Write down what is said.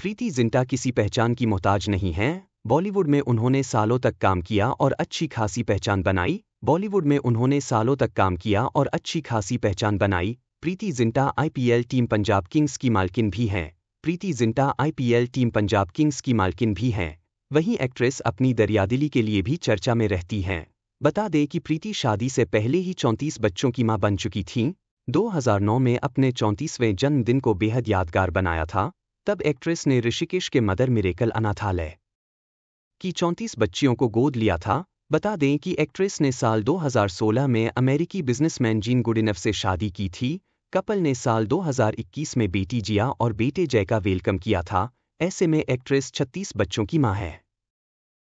प्रीति जिंटा किसी पहचान की मोहताज नहीं है बॉलीवुड में उन्होंने सालों तक काम किया और अच्छी खासी पहचान बनाई बॉलीवुड में उन्होंने सालों तक काम किया और अच्छी खासी पहचान बनाई Preity Zinta IPL team Punjab Kings की मालकिन भी हैं Preity Zinta IPL team Punjab Kings की मालकिन भी हैं वहीं एक्ट्रेस अपनी दरियादिली के लिए भी चर्चा में रहती हैं बता दें कि प्रीति शादी से पहले ही चौंतीस बच्चों की मां बन चुकी थीं 2009 में अपने चौंतीसवें जन्मदिन को बेहद यादगार बनाया था तब एक्ट्रेस ने ऋषिकेश के मदर मिरेकल अनाथालय की चौंतीस बच्चियों को गोद लिया था बता दें कि एक्ट्रेस ने साल 2016 में अमेरिकी बिजनेसमैन जीन गुडिनफ से शादी की थी कपल ने साल 2021 में बेटी जिया और बेटे जय का वेलकम किया था ऐसे में एक्ट्रेस 36 बच्चों की मां है